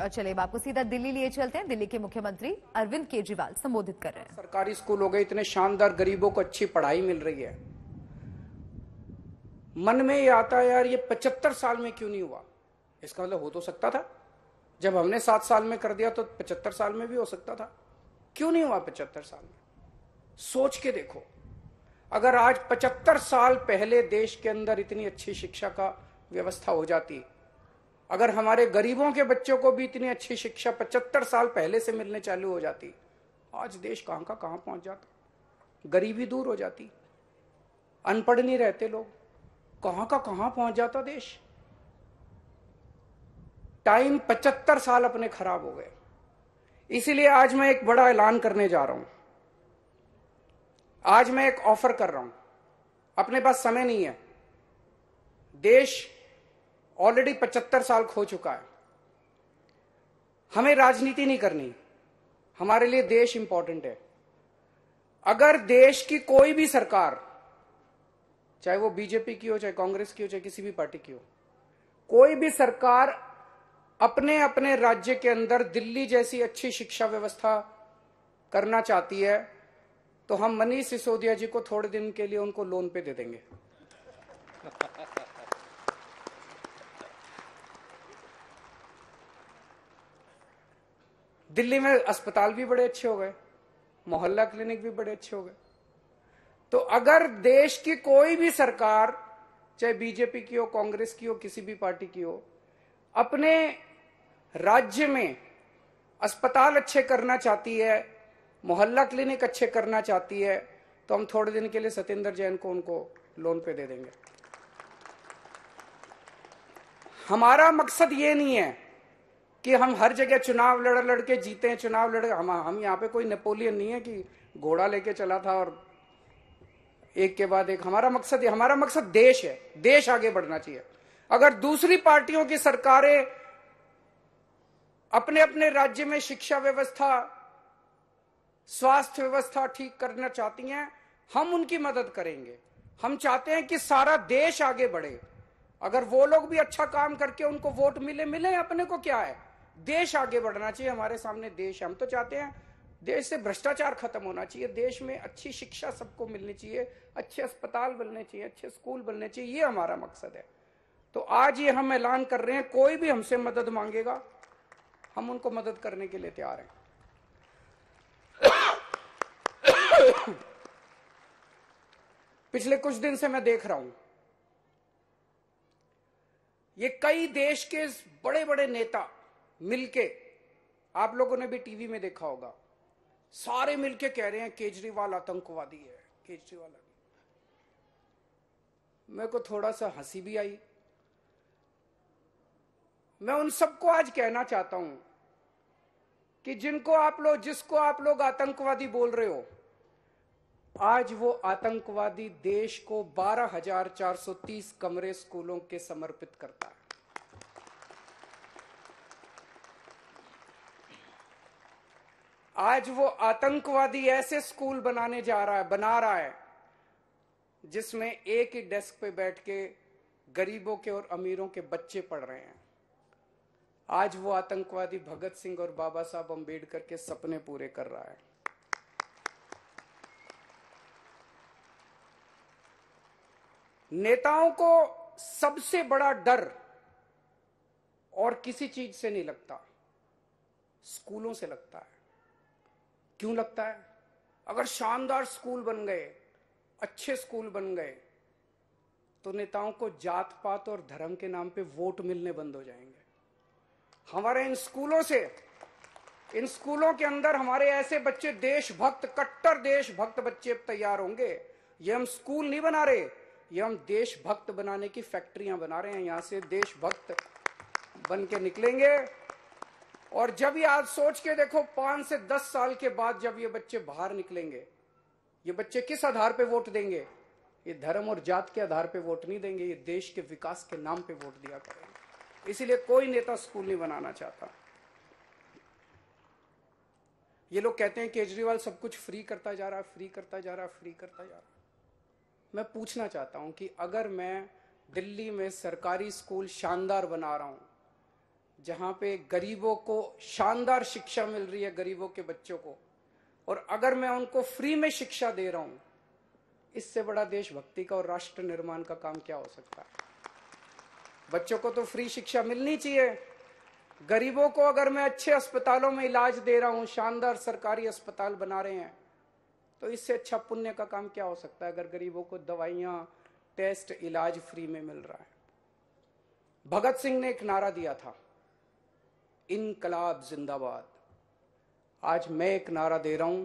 और चलिए आपको सीधा दिल्ली लिए चलते हैं दिल्ली के मुख्यमंत्री अरविंद केजरीवाल संबोधित कर रहे हैं सरकारी स्कूल हो गए इतने शानदार गरीबों को अच्छी पढ़ाई मिल रही है मन में ये आता है यार ये पचहत्तर साल में क्यों नहीं हुआ इसका मतलब हो तो सकता था जब हमने सात साल में कर दिया तो पचहत्तर साल में भी हो सकता था क्यों नहीं हुआ पचहत्तर साल में सोच के देखो अगर आज पचहत्तर साल पहले देश के अंदर इतनी अच्छी शिक्षा का व्यवस्था हो जाती अगर हमारे गरीबों के बच्चों को भी इतनी अच्छी शिक्षा पचहत्तर साल पहले से मिलने चालू हो जाती आज देश कहाँ का कहाँ पहुंच जाता गरीबी दूर हो जाती अनपढ़ नहीं रहते लोग कहाँ का कहाँ पहुंच जाता देश टाइम पचहत्तर साल अपने खराब हो गए इसीलिए आज मैं एक बड़ा ऐलान करने जा रहा हूं आज मैं एक ऑफर कर रहा हूं अपने पास समय नहीं है देश ऑलरेडी पचहत्तर साल खो चुका है हमें राजनीति नहीं करनी हमारे लिए देश इंपॉर्टेंट है अगर देश की कोई भी सरकार चाहे वो बीजेपी की हो चाहे कांग्रेस की हो चाहे किसी भी पार्टी की हो कोई भी सरकार अपने अपने राज्य के अंदर दिल्ली जैसी अच्छी शिक्षा व्यवस्था करना चाहती है तो हम मनीष सिसोदिया जी को थोड़े दिन के लिए उनको लोन पे दे देंगे दिल्ली में अस्पताल भी बड़े अच्छे हो गए मोहल्ला क्लिनिक भी बड़े अच्छे हो गए तो अगर देश की कोई भी सरकार चाहे बीजेपी की हो कांग्रेस की हो किसी भी पार्टी की हो अपने राज्य में अस्पताल अच्छे करना चाहती है मोहल्ला क्लिनिक अच्छे करना चाहती है तो हम थोड़े दिन के लिए सत्येंद्र जैन को उनको लोन पे दे देंगे हमारा मकसद ये नहीं है कि हम हर जगह चुनाव लड़ लड़के जीते हैं चुनाव लड़ हम हम यहाँ पे कोई नेपोलियन नहीं है कि घोड़ा लेके चला था और एक के बाद एक हमारा मकसद हमारा मकसद देश है देश आगे बढ़ना चाहिए अगर दूसरी पार्टियों की सरकारें अपने अपने राज्य में शिक्षा व्यवस्था स्वास्थ्य व्यवस्था ठीक करना चाहती हैं हम उनकी मदद करेंगे हम चाहते हैं कि सारा देश आगे बढ़े अगर वो लोग भी अच्छा काम करके उनको वोट मिले मिले अपने को क्या है देश आगे बढ़ना चाहिए हमारे सामने देश हम तो चाहते हैं देश से भ्रष्टाचार खत्म होना चाहिए देश में अच्छी शिक्षा सबको मिलनी चाहिए अच्छे अस्पताल बनने चाहिए अच्छे स्कूल बनने चाहिए ये हमारा मकसद है तो आज ये हम ऐलान कर रहे हैं कोई भी हमसे मदद मांगेगा हम उनको मदद करने के लिए तैयार हैं पिछले कुछ दिन से मैं देख रहा हूं ये कई देश के बड़े बड़े नेता मिलके आप लोगों ने भी टीवी में देखा होगा सारे मिलके कह रहे हैं केजरीवाल आतंकवादी है केजरीवाल मेरे को थोड़ा सा हंसी भी आई मैं उन सबको आज कहना चाहता हूं कि जिनको आप लोग जिसको आप लोग आतंकवादी बोल रहे हो आज वो आतंकवादी देश को 12,430 कमरे स्कूलों के समर्पित करता है आज वो आतंकवादी ऐसे स्कूल बनाने जा रहा है बना रहा है जिसमें एक ही डेस्क पे बैठ के गरीबों के और अमीरों के बच्चे पढ़ रहे हैं आज वो आतंकवादी भगत सिंह और बाबा साहब अंबेडकर के सपने पूरे कर रहा है नेताओं को सबसे बड़ा डर और किसी चीज से नहीं लगता स्कूलों से लगता है क्यों लगता है अगर शानदार स्कूल बन गए अच्छे स्कूल बन गए तो नेताओं को जात पात और धर्म के नाम पे वोट मिलने बंद हो जाएंगे हमारे इन स्कूलों से इन स्कूलों के अंदर हमारे ऐसे बच्चे देशभक्त कट्टर देशभक्त बच्चे तैयार होंगे ये हम स्कूल नहीं बना रहे ये हम देशभक्त बनाने की फैक्ट्रियां बना रहे हैं यहां से देशभक्त बन के निकलेंगे और जब ये आज सोच के देखो पांच से दस साल के बाद जब ये बच्चे बाहर निकलेंगे ये बच्चे किस आधार पे वोट देंगे ये धर्म और जात के आधार पे वोट नहीं देंगे ये देश के विकास के नाम पे वोट दिया करेंगे इसीलिए कोई नेता स्कूल नहीं बनाना चाहता ये लोग कहते हैं केजरीवाल सब कुछ फ्री करता जा रहा है फ्री करता जा रहा फ्री करता जा रहा मैं पूछना चाहता हूं कि अगर मैं दिल्ली में सरकारी स्कूल शानदार बना रहा हूं जहाँ पे गरीबों को शानदार शिक्षा मिल रही है गरीबों के बच्चों को और अगर मैं उनको फ्री में शिक्षा दे रहा हूँ इससे बड़ा देशभक्ति का और राष्ट्र निर्माण का काम क्या हो सकता है बच्चों को तो फ्री शिक्षा मिलनी चाहिए गरीबों को अगर मैं अच्छे अस्पतालों में इलाज दे रहा हूँ शानदार सरकारी अस्पताल बना रहे हैं तो इससे अच्छा पुण्य का काम क्या हो सकता है अगर गरीबों को दवाइयाँ टेस्ट इलाज फ्री में मिल रहा है भगत सिंह ने एक नारा दिया था इनकलाब जिंदाबाद आज मैं एक नारा दे रहा हूं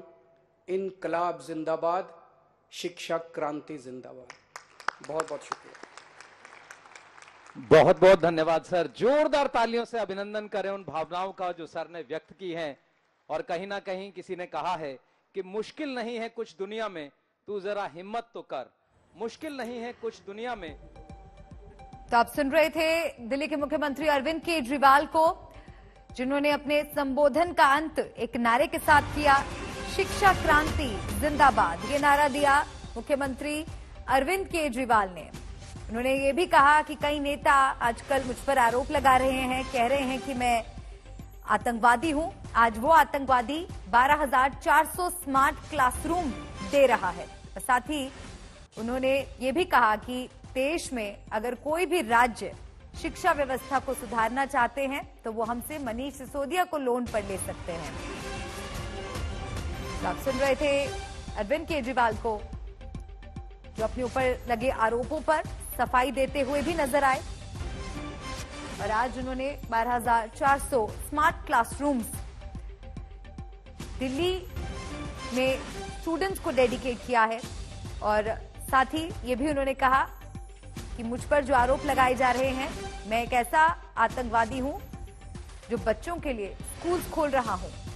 इनकलाब जिंदाबाद शिक्षक क्रांति जिंदाबाद बहुत बहुत शुक्रिया बहुत बहुत धन्यवाद सर जोरदार तालियों से अभिनंदन करें उन भावनाओं का जो सर ने व्यक्त की हैं और कहीं ना कहीं किसी ने कहा है कि मुश्किल नहीं है कुछ दुनिया में तू जरा हिम्मत तो कर मुश्किल नहीं है कुछ दुनिया में तो आप सुन रहे थे दिल्ली के मुख्यमंत्री अरविंद केजरीवाल को जिन्होंने अपने संबोधन का अंत एक नारे के साथ किया शिक्षा क्रांति जिंदाबाद ये नारा दिया मुख्यमंत्री अरविंद केजरीवाल ने उन्होंने ये भी कहा कि कई नेता आजकल मुझ पर आरोप लगा रहे हैं कह रहे हैं कि मैं आतंकवादी हूं आज वो आतंकवादी 12,400 स्मार्ट क्लासरूम दे रहा है साथ ही उन्होंने ये भी कहा कि देश में अगर कोई भी राज्य शिक्षा व्यवस्था को सुधारना चाहते हैं तो वो हमसे मनीष सिसोदिया को लोन पर ले सकते हैं आप सुन रहे थे अरविंद केजरीवाल को जो अपने ऊपर लगे आरोपों पर सफाई देते हुए भी नजर आए और आज उन्होंने 12,400 स्मार्ट क्लासरूम्स दिल्ली में स्टूडेंट्स को डेडिकेट किया है और साथ ही ये भी उन्होंने कहा कि मुझ पर जो आरोप लगाए जा रहे हैं मैं एक ऐसा आतंकवादी हूं जो बच्चों के लिए स्कूल खोल रहा हूं